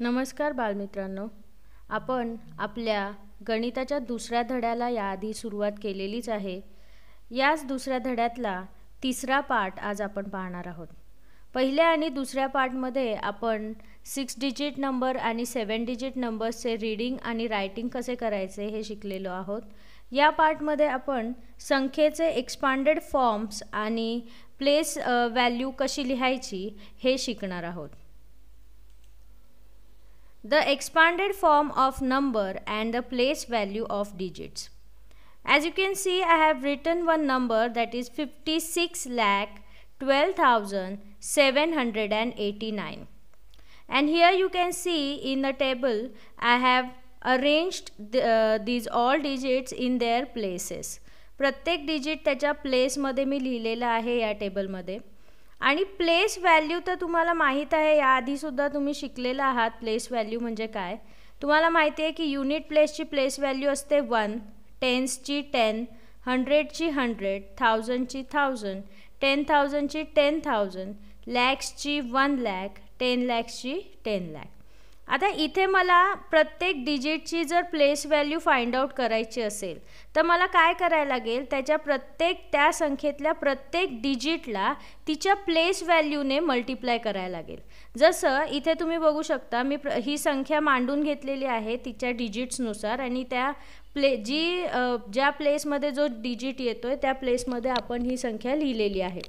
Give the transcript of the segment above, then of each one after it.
नमस्कार बालमित्रांनो आपण आपल्या गणिताच्या दुसऱ्या धड्याला याआधी सुरुवात केलेलीच आहे याच दुसऱ्या धड्यातला तिसरा पाठ आज आपण पाहणार आहोत पहिल्या आणि दुसऱ्या पार्टमध्ये आपण सिक्स डिजिट नंबर आणि सेवन डिजिट नंबर्सचे रीडिंग आणि रायटिंग कसे करायचे हे शिकलेलो आहोत या पार्टमध्ये आपण संख्येचे एक्सपांडेड फॉर्म्स आणि प्लेस व्हॅल्यू कशी लिहायची हे शिकणार आहोत the expanded form of number and the place value of digits as you can see I have written one number that is fifty six lakh twelve thousand seven hundred and eighty nine and here you can see in the table I have arrange these all digits in their places प्रत्येक digit त्याच्या प्लेसमध्ये मी लिहिलेलं आहे या टेबलमध्ये आणि place value तर तुम्हाला माहीत आहे याआधीसुद्धा तुम्ही शिकलेला आहात प्लेस व्हॅल्यू म्हणजे काय तुम्हाला माहिती आहे की युनिट प्लेसची प्लेस व्हॅल्यू असते वन टेन्सची टेन हंड्रेडची हंड्रेड थाउजंडची थाउजंड टेन थाउजंडची टेन थाउजंड लॅक्सची वन लॅक टेन लॅक्सची टेन लॅक आता इथे मला प्रत्येक डिजिटची जर प्लेस व्हॅल्यू फाइंड आउट करायची असेल तर मला काय करायला लागेल त्याच्या प्रत्येक त्या संख्येतल्या प्रत्येक डिजिटला तिच्या प्लेस व्हॅल्यूने मल्टिप्लाय करायला लागेल जसं इथे तुम्ही बघू शकता मी प्र ही संख्या मांडून घेतलेली आहे तिच्या डिजिट्सनुसार आणि त्या प्ले जी ज्या प्लेसमध्ये जो डिजिट येतो आहे त्या प्लेसमध्ये आपण ही संख्या लिहिलेली आहे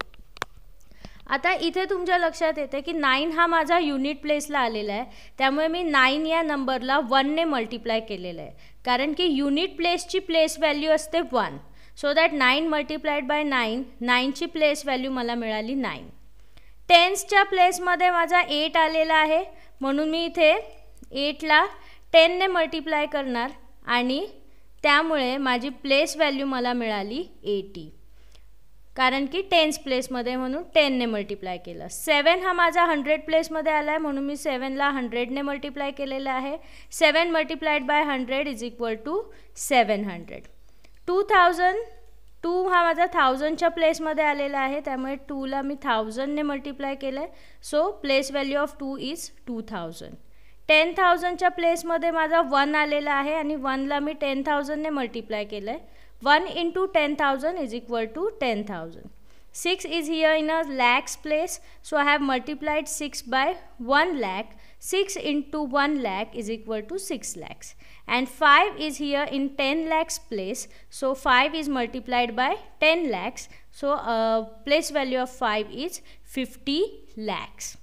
आता इथे तुमच्या लक्षात येते की नाईन हा माझा युनिट प्लेसला आलेला आहे त्यामुळे मी नाईन या नंबरला वनने मल्टिप्लाय केलेलं आहे कारण की युनिट प्लेसची प्लेस व्हॅल्यू असते one so that nine multiplied by nine नाईनची प्लेस व्हॅल्यू मला मिळाली नाईन टेन्सच्या प्लेसमध्ये माझा एट आलेला आहे म्हणून मी इथे एटला टेनने मल्टिप्लाय करणार आणि त्यामुळे माझी प्लेस व्हॅल्यू मला मिळाली एटी कारण की टेन्स प्लेसमध्ये म्हणून टेनने मल्टिप्लाय केलं सेवन हा माझा हंड्रेड प्लेसमध्ये आला आहे म्हणून मी सेवनला हंड्रेडने मल्टिप्लाय केलेला आहे seven multiplied by hundred is equal to seven hundred two thousand two हा माझा थाउजंडच्या प्लेसमध्ये आलेला आहे त्यामुळे टूला मी थाउजंडने मल्टिप्लाय केलं आहे so place value of two is two thousand ten थाउजंडच्या प्लेसमध्ये माझा वन आलेला आहे आणि वनला मी टेन थाउजंडने मल्टिप्लाय केलं आहे 1 into 10,000 is equal to 10,000. 6 is here in a lakhs place. So I have multiplied 6 by 1 lakh. 6 into 1 lakh is equal to 6 lakhs. And 5 is here in 10 lakhs place. So 5 is multiplied by 10 lakhs. So uh, place value of 5 is 50 lakhs.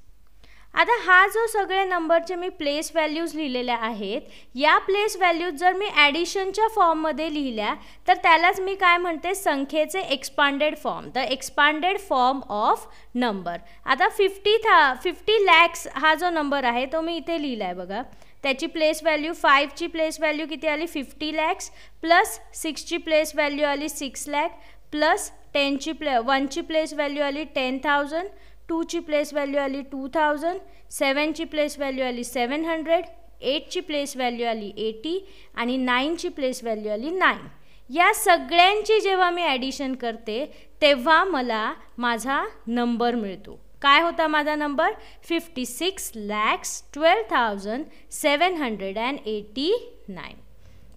आता हा जो सगळे नंबरचे me place values लिहिलेल्या आहेत या place values जर मी ॲडिशनच्या फॉर्ममध्ये लिहिल्या तर त्यालाच मी काय म्हणते संख्येचे expanded form the expanded form of number आता फिफ्टी था फिफ्टी लॅक्स हा जो नंबर आहे तो मी इथे लिहिला आहे बघा त्याची प्लेस व्हॅल्यू फाईव्हची प्लेस व्हॅल्यू किती आली फिफ्टी लॅक्स प्लस सिक्सची प्लेस व्हॅल्यू आली सिक्स लॅक प्लस टेनची प्ले वनची प्लेस व्हॅल्यू आली टेन थाउजंड टूची प्लेस व्हॅल्यू आली टू थाउजंड सेवनची प्लेस व्हॅल्यू आली सेवन हंड्रेड एटची प्लेस व्हॅल्यू आली एटी आणि नाईनची प्लेस व्हॅल्यू आली नाईन या सगळ्यांची जेव्हा मी ॲडिशन करते तेव्हा मला माझा नंबर मिळतो काय होता माझा number fifty six lakhs twelve thousand seven hundred and eighty nine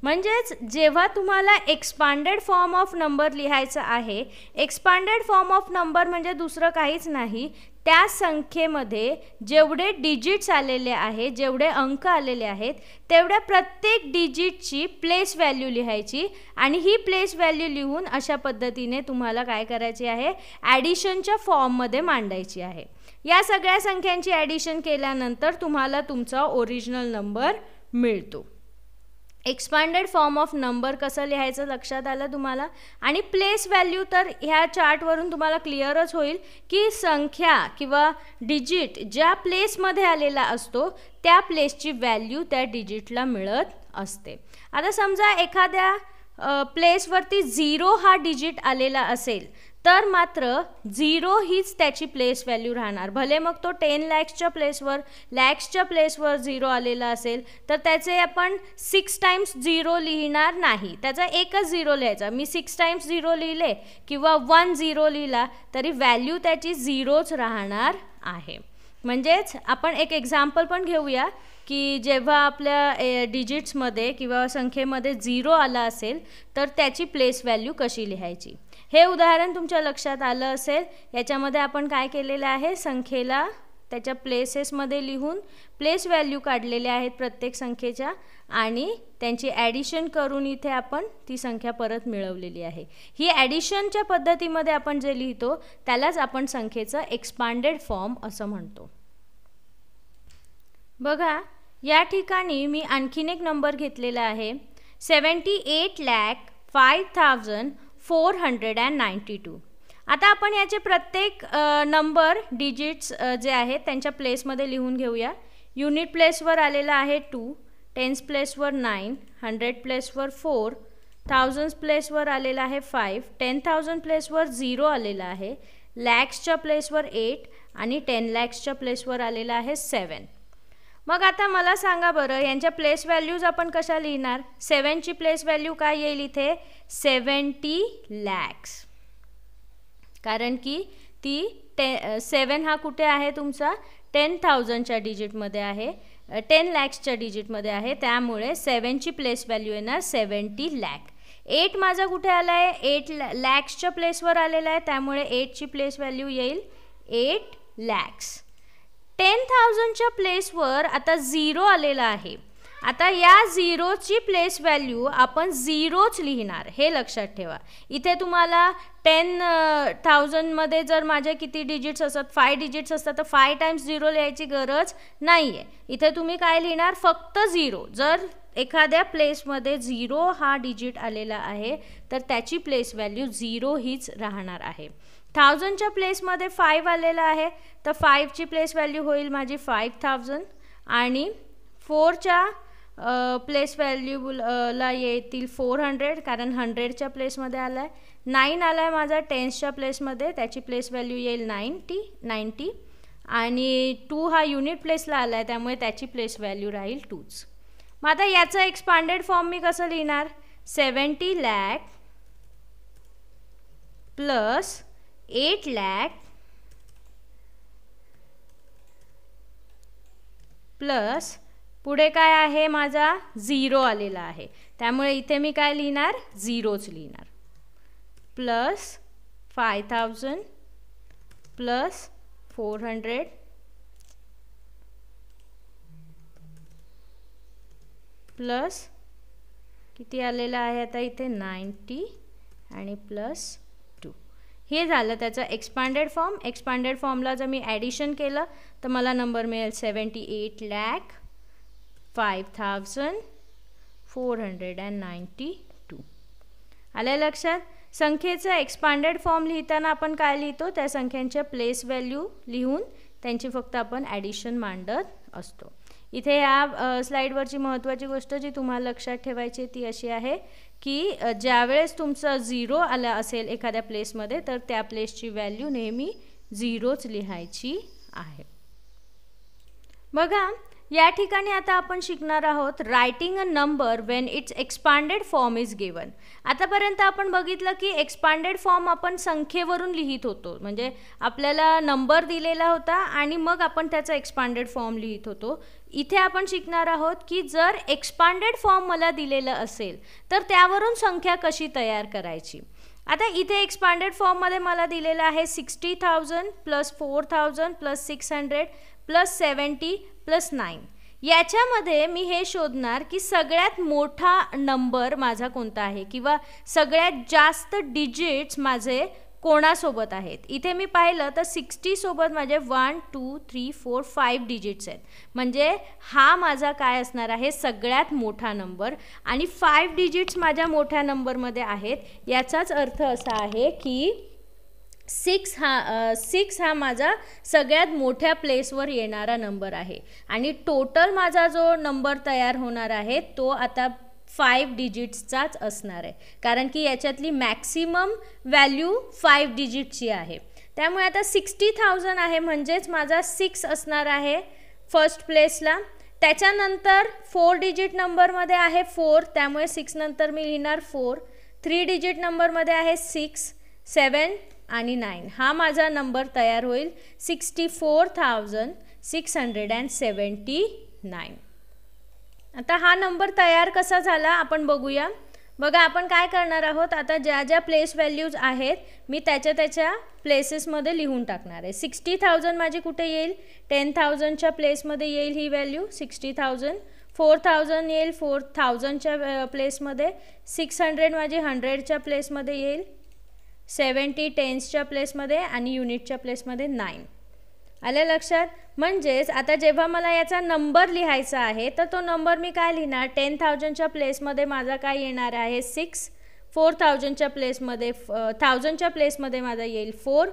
म्हणजेच जेव्हा तुम्हाला एक्सपांडेड फॉर्म ऑफ नंबर लिहायचा आहे एक्सपांडेड फॉर्म ऑफ नंबर म्हणजे दुसरं काहीच नाही त्या संख्येमध्ये जेवढे डिजिट्स आलेले आहेत जेवढे अंक आलेले आहेत तेवढ्या प्रत्येक डिजिटची प्लेस व्हॅल्यू लिहायची आणि ही प्लेस व्हॅल्यू लिहून अशा पद्धतीने तुम्हाला काय करायची आहे ॲडिशनच्या फॉर्ममध्ये मांडायची आहे या सगळ्या संख्यांची ॲडिशन केल्यानंतर तुम्हाला तुमचा ओरिजिनल नंबर मिळतो एक्सपांडेड फॉर्म ऑफ नंबर कसं लिहायचं लक्षात आलं तुम्हाला आणि प्लेस व्हॅल्यू तर ह्या चार्टवरून तुम्हाला क्लिअरच होईल की संख्या किंवा डिजिट ज्या प्लेसमध्ये आलेला असतो त्या प्लेसची व्हॅल्यू त्या डिजिटला मिळत असते आता समजा एखाद्या प्लेसवरती झिरो हा डिजिट आलेला असेल तर मात्र झिरो हीच त्याची प्लेस व्हॅल्यू राहणार भले मग तो टेन लॅक्सच्या प्लेसवर लॅक्सच्या प्लेसवर झिरो आलेला असेल तर त्याचे आपण सिक्स टाइम्स झिरो लिहिणार नाही त्याचा एकच झिरो लिहायचा मी सिक्स टाइम्स झिरो लिहिले किंवा वन झिरो लिहिला तरी व्हॅल्यू त्याची झिरोच राहणार आहे म्हणजेच आपण एक एक्झाम्पल पण घेऊया की जेव्हा आपल्या डिजिट्समध्ये किंवा संख्येमध्ये झिरो आला असेल तर त्याची प्लेस व्हॅल्यू कशी लिहायची हे उदाहरण तुमच्या लक्षात आलं असेल याच्यामध्ये आपण काय केलेलं आहे संख्येला त्याच्या प्लेसेसमध्ये लिहून प्लेस व्हॅल्यू काढलेल्या आहेत प्रत्येक संख्येच्या आणि त्यांची ॲडिशन करून इथे आपण ती संख्या परत मिळवलेली आहे ही ॲडिशनच्या पद्धतीमध्ये आपण जे लिहितो त्यालाच आपण संख्येचं एक्सपांडेड फॉर्म असं म्हणतो बघा या ठिकाणी मी आणखीन एक नंबर घेतलेला आहे seventy eight lakh five thousand four hundred and ninety two आता आपण याचे प्रत्येक नंबर डिजिट्स जे आहेत त्यांच्या प्लेसमध्ये लिहून घेऊया युनिट प्लेसवर आलेला आहे टू टेन्स प्लेसवर नाईन हंड्रेड प्लेसवर फोर थाउजंड प्लेसवर आलेला आहे फाईव्ह टेन थाउजंड प्लेसवर झिरो आलेला आहे लॅक्सच्या प्लेसवर एट आणि टेन लॅक्सच्या प्लेसवर आलेला आहे सेवन मग आता मला सांगा बरं यांच्या प्लेस व्हॅल्यूज आपण कशा लिहिणार सेवनची प्लेस व्हॅल्यू काय येईल इथे सेवन्टी लॅक्स कारण की ती टे सेवन हा कुठे आहे तुमचा टेन थाउजंडच्या डिजिटमध्ये आहे टेन लॅक्सच्या डिजिटमध्ये आहे त्यामुळे सेवनची प्लेस व्हॅल्यू येणार सेवन्टी लॅक एट माझा कुठे आला आहे एट लॅक्सच्या प्लेसवर आलेला आहे त्यामुळे एटची प्लेस व्हॅल्यू येईल एट लॅक्स टेन थाउजंडच्या प्लेसवर आता झिरो आलेला आहे आता या झिरोची प्लेस व्हॅल्यू आपण झिरोच लिहिणार हे लक्षात ठेवा इथे तुम्हाला टेन थाउजंडमध्ये जर माझ्या किती डिजिट्स असतात फाय डिजिट्स असतात तर फाय टाईम्स झिरो लिहायची गरज नाही आहे इथे तुम्ही काय लिहिणार फक्त झिरो जर एखाद्या प्लेसमध्ये झिरो हा डिजिट आलेला आहे तर त्याची प्लेस व्हॅल्यू झिरो हीच राहणार आहे थाउजंडच्या प्लेसमध्ये फाईव्ह आलेला आहे तर फाईव्हची प्लेस व्हॅल्यू होईल माझी फाईव्ह थाउजंड आणि फोरच्या प्लेस व्हॅल्यूला येतील फोर हंड्रेड कारण हंड्रेडच्या प्लेसमध्ये आला आहे नाईन आला आहे माझा टेन्थच्या प्लेसमध्ये त्याची प्लेस व्हॅल्यू येईल नाईन्टी नाईन्टी आणि टू हा युनिट प्लेसला आला आहे त्यामुळे त्याची प्लेस व्हॅल्यू राहील टूच मग आता याचं एक्सपांडेड फॉर्म मी कसं लिहिणार seventy lakh plus eight lakh plus पुढे काय आहे माझा झिरो आलेला आहे त्यामुळे इथे मी काय लिहिणार झिरोच लिहिणार plus five thousand plus four hundred plus किती आलेला आहे आता इथे नाईन्टी आणि प्लस हे झालं त्याचं एक्सपांडेड फॉर्म एक्सपांडेड फॉर्मला जर मी ॲडिशन केलं तर मला नंबर मिळेल seventy eight lakh five thousand four hundred and ninety two आलं लक्षात संख्येचं एक्सपांडेड फॉर्म लिहिताना आपण काय लिहितो त्या संख्यांचे प्लेस व्हॅल्यू लिहून त्यांची फक्त आपण ॲडिशन मांडत असतो इथे या स्लाईडवरची महत्वाची गोष्ट जी तुम्हाला लक्षात ठेवायची ती अशी आहे की ज्यावेळेस तुमचा झिरो आला असेल एखाद्या प्लेसमध्ये तर त्या प्लेसची व्हॅल्यू नेहमी झिरोच लिहायची आहे बघा या ठिकाणी आता आपण शिकणार आहोत writing a number when its expanded form is given आतापर्यंत आपण बघितलं की एक्सपांडेड फॉर्म आपण संख्येवरून लिहित होतो म्हणजे आपल्याला नंबर दिलेला होता आणि मग आपण त्याचा एक्सपांडेड फॉर्म लिहित होतो इथे आपण शिकणार आहोत की जर एक्सपांडेड फॉर्म मला दिलेलं असेल तर त्यावरून संख्या कशी तयार करायची आता इथे एक्सपांडेड फॉर्ममध्ये मला दिलेलं आहे sixty thousand plus four thousand plus six hundred plus seventy plus nine याच्यामध्ये मी हे शोधणार की सगळ्यात मोठा नंबर माझा कोणता आहे किंवा सगळ्यात जास्त डिजिट्स माझे कोणासोबत आहेत इथे मी पाहिलं तर सिक्स्टीसोबत माझे one two three four five digits आहेत म्हणजे हा माझा काय असणार आहे सगळ्यात मोठा नंबर आणि फाईव्ह डिजिट्स माझ्या मोठ्या नंबरमध्ये आहेत याचाच अर्थ असा आहे की सिक्स हा सिक्स हा माझा सगळ्यात मोठ्या प्लेसवर येणारा नंबर आहे आणि टोटल माझा जो नंबर तयार होणार आहे तो आता फाईव्ह डिजिट्सचाच असणार आहे कारण की याच्यातली मॅक्सिमम व्हॅल्यू फाईव्ह डिजिटची आहे त्यामुळे आता सिक्स्टी थाउजंड आहे म्हणजेच माझा सिक्स असणार आहे फर्स्ट प्लेसला त्याच्यानंतर फोर डिजिट नंबरमध्ये आहे फोर त्यामुळे नंतर मी लिहिणार फोर थ्री डिजिट नंबरमध्ये आहे सिक्स सेवन आणि नाईन हा माझा नंबर तयार होईल sixty four thousand six hundred and seventy nine आता हा नंबर तयार कसा झाला आपण बघूया बघा आपण काय करणार आहोत आता ज्या ज्या प्लेस व्हॅल्यूज आहेत मी त्याच्या त्याच्या प्लेसेसमध्ये लिहून टाकणार आहे सिक्स्टी थाउजंड माझी कुठे येईल टेन थाउजंडच्या प्लेसमध्ये येईल ही value sixty thousand four thousand येईल फोर थाउजंडच्या प्लेसमध्ये सिक्स हंड्रेड माझी हंड्रेडच्या प्लेसमध्ये येईल सेवन्टी टेन्सच्या प्लेसमध्ये आणि युनिटच्या प्लेसमध्ये नाईन आलं लक्षात म्हणजेच आता जेव्हा मला याचा नंबर लिहायचा आहे तर तो नंबर मी काय लिहिणार टेन थाउजंडच्या प्लेसमध्ये माझा काय येणार आहे सिक्स फोर थाउजंडच्या प्लेसमध्ये थाउजंडच्या प्लेसमध्ये माझा येईल फोर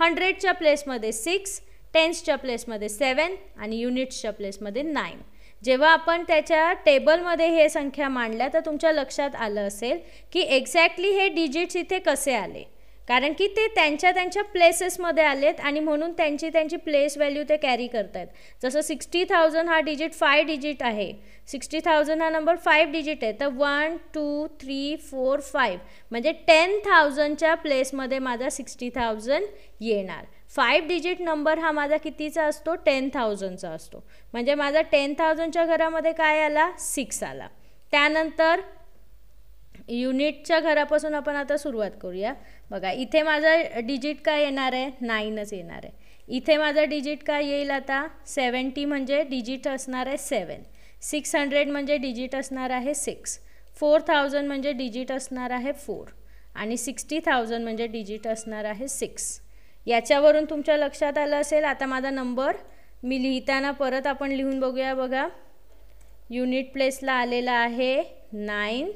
हंड्रेडच्या प्लेसमध्ये सिक्स टेन्सच्या प्लेसमध्ये सेवन आणि युनिट्सच्या प्लेसमध्ये नाईन जेव्हा आपण त्याच्या टेबलमध्ये हे संख्या मांडल्या तर तुमच्या लक्षात आलं असेल की एक्झॅक्टली हे डिजिट्स इथे कसे आले कारण की ते त्यांच्या त्यांच्या प्लेसेसमध्ये आलेत आणि म्हणून त्यांची त्यांची प्लेस व्हॅल्यू ते कॅरी करत आहेत जसं सिक्स्टी थाउजंड हा डिजिट फाय डिजिट आहे सिक्स्टी थाउजंड हा नंबर फाईव्ह डिजिट आहे तर one two three four five म्हणजे टेन थाउजंडच्या प्लेसमध्ये माझा सिक्स्टी थाउजंड येणार फाईव्ह डिजिट नंबर हा माझा कितीचा असतो टेन थाउजंडचा असतो म्हणजे माझा टेन थाउजंडच्या घरामध्ये काय आला सिक्स आला त्यानंतर युनिटच्या घरापासून आपण आता सुरुवात करूया बघा इथे माझा डिजिट काय येणार आहे नाईनच येणार आहे इथे माझा डिजिट काय येईल आता सेवन्टी म्हणजे डिजिट असणार आहे सेवन सिक्स हंड्रेड म्हणजे डिजिट असणार आहे सिक्स फोर थाउजंड म्हणजे डिजिट असणार आहे फोर आणि सिक्स्टी थाउजंड म्हणजे डिजिट असणार आहे सिक्स याच्यावरून तुमच्या लक्षात आलं असेल आता माझा नंबर मी लिहिताना परत आपण लिहून बघूया बघा युनिट प्लेसला आलेला आहे नाईन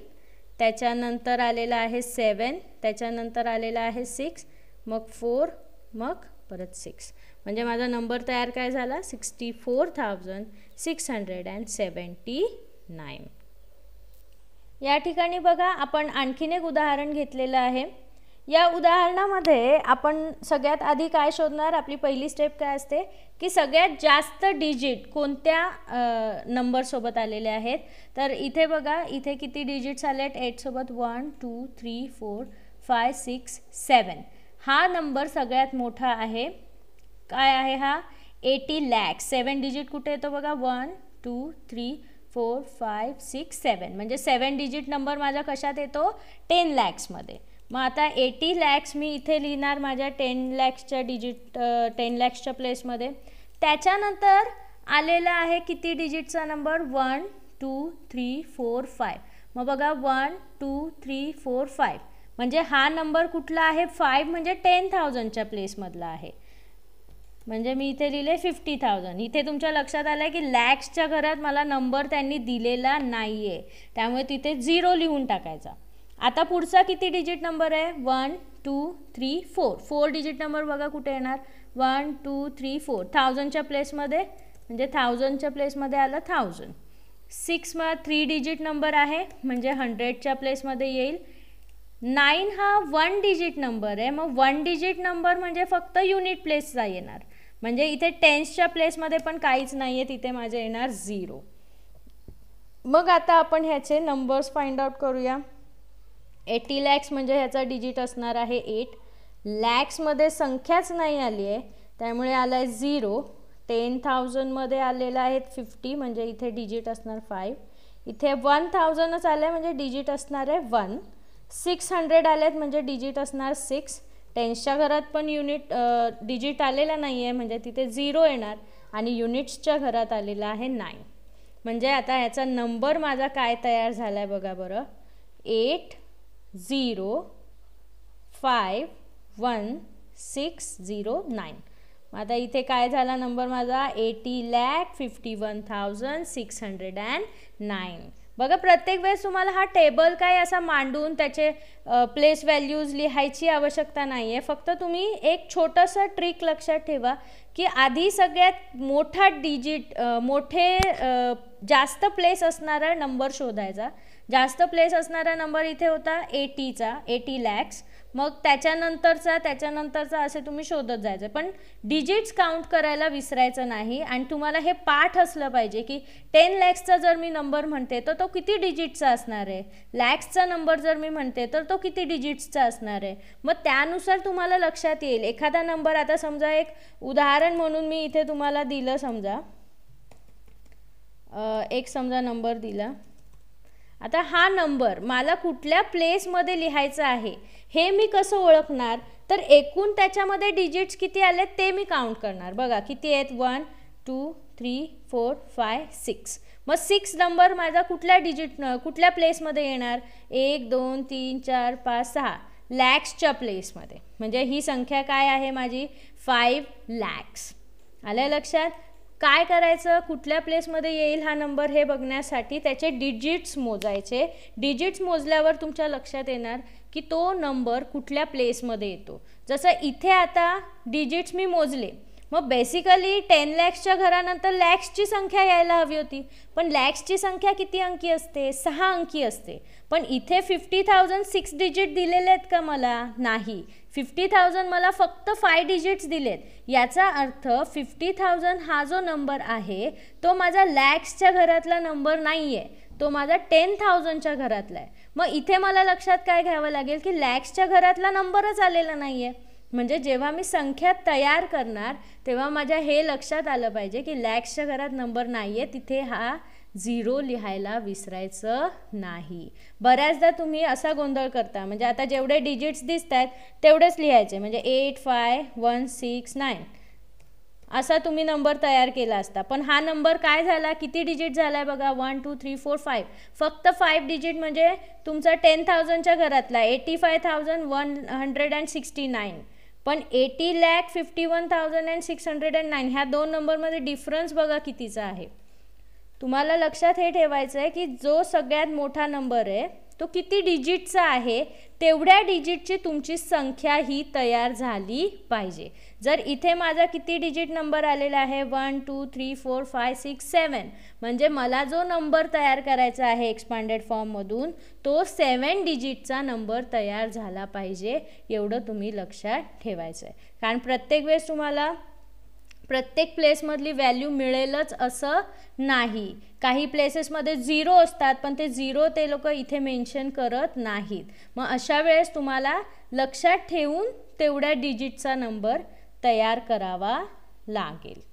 त्याच्यानंतर आलेला आहे सेवन त्याच्यानंतर आलेला आहे सिक्स मग फोर मग परत सिक्स म्हणजे माझा नंबर तयार काय झाला sixty four thousand six hundred and seventy nine या ठिकाणी बघा आपण आणखीन एक उदाहरण घेतलेलं आहे या उदाहरणामध्ये आपण सगळ्यात आधी काय शोधणार आपली पहिली स्टेप काय असते की सगळ्यात जास्त डिजिट कोणत्या नंबरसोबत आलेले आहेत तर इथे बघा इथे किती डिजिट्स आले आहेत एटसोबत one two three four five six seven हा नंबर सगळ्यात मोठा आहे काय आहे हा एटी लॅक्स सेवन डिजिट कुठे येतो बघा one two three four five six seven म्हणजे सेवन डिजिट नंबर माझा कशात येतो टेन लॅक्समध्ये मग आता एटी लॅक्स मी इथे लिहिणार माझ्या टेन लॅक्सच्या डिजिट टेन लॅक्सच्या प्लेसमध्ये त्याच्यानंतर आलेला आहे किती डिजिटचा number one two three four five मग बघा one two three four five म्हणजे हा नंबर कुठला आहे फाईव्ह म्हणजे टेन थाउजंडच्या प्लेसमधला आहे म्हणजे मी इथे लिहिले फिफ्टी थाउजंड इथे तुमच्या लक्षात आलं आहे की लॅक्सच्या घरात मला नंबर त्यांनी दिलेला नाही आहे त्यामुळे तिथे झिरो लिहून टाकायचा आता पुढचा किती डिजिट नंबर आहे one two three four four digit number बघा कुठे येणार वन टू थ्री फोर थाउजंडच्या प्लेसमध्ये म्हणजे थाउजंडच्या प्लेसमध्ये आलं थाउजंड सिक्स मग थ्री डिजिट नंबर आहे म्हणजे हंड्रेडच्या प्लेसमध्ये येईल नाईन हा वन डिजिट नंबर आहे मग वन डिजिट नंबर म्हणजे फक्त युनिट प्लेसचा येणार म्हणजे इथे टेन्सच्या प्लेसमध्ये पण काहीच नाही आहे तिथे माझे येणार झिरो मग आता आपण ह्याचे नंबर्स फाइंड आउट करूया एटी लॅक्स म्हणजे ह्याचा डिजिट असणार आहे एट लॅक्समध्ये संख्याच नाही आली आहे त्यामुळे आला आहे झिरो टेन थाउजंडमध्ये आलेला आहे फिफ्टी म्हणजे इथे डिजिट असणार फाईव्ह इथे वन थाउजंडच आलं आहे म्हणजे डिजिट असणार आहे वन सिक्स हंड्रेड आले आहेत म्हणजे डिजिट असणार सिक्स टेन्सच्या घरात पण युनिट डिजिट आलेला नाही आहे म्हणजे तिथे झिरो येणार आणि युनिट्सच्या घरात आलेला आहे नाईन म्हणजे आता ह्याचा नंबर माझा काय तयार झाला आहे बघा बरं eight zero five one six zero nine आता इथे काय झाला नंबर माझा eighty lakh fifty one thousand six hundred and nine बघा प्रत्येक वेळेस तुम्हाला हा टेबल काय असा मांडून त्याचे प्लेस व्हॅल्यूज लिहायची आवश्यकता नाही आहे फक्त तुम्ही एक छोटंसं ट्रिक लक्षात ठेवा की आधी सगळ्यात मोठा डिजिट मोठे जास्त प्लेस असणारा नंबर शोधायचा जास्त प्लेस असणारा नंबर इथे होता एटीचा एटी लॅक्स मग त्याच्यानंतरचा त्याच्यानंतरचा असे तुम्ही शोधत जायचं पण डिजिट्स काउंट करायला विसरायचं नाही आणि तुम्हाला हे पाठ असलं पाहिजे की टेन लॅक्सचा जर मी नंबर म्हणते तर तो किती डिजिटचा असणार आहे लॅक्सचा नंबर जर मी म्हणते तर तो किती डिजिट्सचा असणार आहे मग त्यानुसार तुम्हाला लक्षात येईल एखादा नंबर आता समजा एक उदाहरण म्हणून मी इथे तुम्हाला दिलं समजा एक समजा नंबर दिला आता हा नंबर मला कुठल्या प्लेसमध्ये लिहायचा आहे हे मी कसं ओळखणार तर एकूण त्याच्यामध्ये डिजिट्स किती आले ते मी काउंट करणार बघा किती आहेत one two three four five six मग सिक्स नंबर माझा कुठल्या डिजिट कुठल्या प्लेसमध्ये येणार एक दोन तीन चार पाच सहा लॅक्सच्या प्लेसमध्ये म्हणजे ही संख्या काय आहे माझी फाईव्ह लॅक्स आल्या लक्षात काय करायचं कुठल्या प्लेसमध्ये येईल हा नंबर हे बघण्यासाठी त्याचे डिजिट्स मोजायचे डिजिट्स मोजल्यावर तुमच्या लक्षात येणार की तो नंबर कुठल्या प्लेसमध्ये येतो जसं इथे आता डिजिट्स मी मोजले मग बेसिकली टेन लॅक्सच्या घरानंतर लॅक्सची संख्या यायला हवी होती पण लॅक्सची संख्या किती अंकी असते सहा अंकी असते पण इथे फिफ्टी थाउजंड सिक्स डिजिट दिलेले आहेत का मला नाही फिफ्टी थाउजंड मला फक्त फाय डिजिट्स दिलेत याचा अर्थ फिफ्टी थाउजंड हा जो नंबर आहे तो माझा लॅक्सच्या घरातला नंबर नाही आहे तो माझा टेन थाउजंडच्या घरातला आहे मग इथे मला लक्षात काय घ्यावं लागेल की लॅक्सच्या घरातला नंबरच आलेला नाही आहे म्हणजे जेव्हा मी संख्या तयार करणार तेव्हा माझ्या हे लक्षात आलं पाहिजे की लॅक्सच्या घरात नंबर नाही आहे तिथे हा झिरो लिहायला विसरायचं नाही बऱ्याचदा तुम्ही असा गोंधळ करता म्हणजे आता जेवढे डिजिट्स दिसत आहेत तेवढेच लिहायचे म्हणजे eight five one six nine असा तुम्ही नंबर तयार केला असता पण हा नंबर काय झाला किती डिजिट झाला आहे बघा one two three four five फक्त फाईव्ह डिजिट म्हणजे तुमचा टेन थाउजंडच्या घरातला eighty five thousand one hundred and sixty nine पण eighty lakh fifty one thousand and six hundred and nine ह्या दोन नंबरमध्ये डिफरन्स बघा कितीचा आहे तुम्हाला लक्षात हे ठेवायचं आहे की जो सगळ्यात मोठा नंबर आहे तो किती डिजिटचा आहे तेवढ्या डिजिटची तुमची संख्या ही तयार झाली पाहिजे जर इथे माझा किती डिजिट नंबर आलेला आहे one two three four five six seven म्हणजे मला जो नंबर तयार करायचा आहे एक्सपांडेड फॉर्ममधून तो सेवन डिजिटचा नंबर तयार झाला पाहिजे एवढं तुम्ही लक्षात ठेवायचं आहे कारण प्रत्येक वेळेस तुम्हाला प्रत्येक प्लेसमधली व्हॅल्यू मिळेलच असं नाही काही प्लेसेसमध्ये झिरो असतात पण ते झिरो ते लोक इथे मेन्शन करत नाहीत मग अशा वेळेस तुम्हाला लक्षात ठेवून तेवढ्या डिजिटचा नंबर तयार करावा लागेल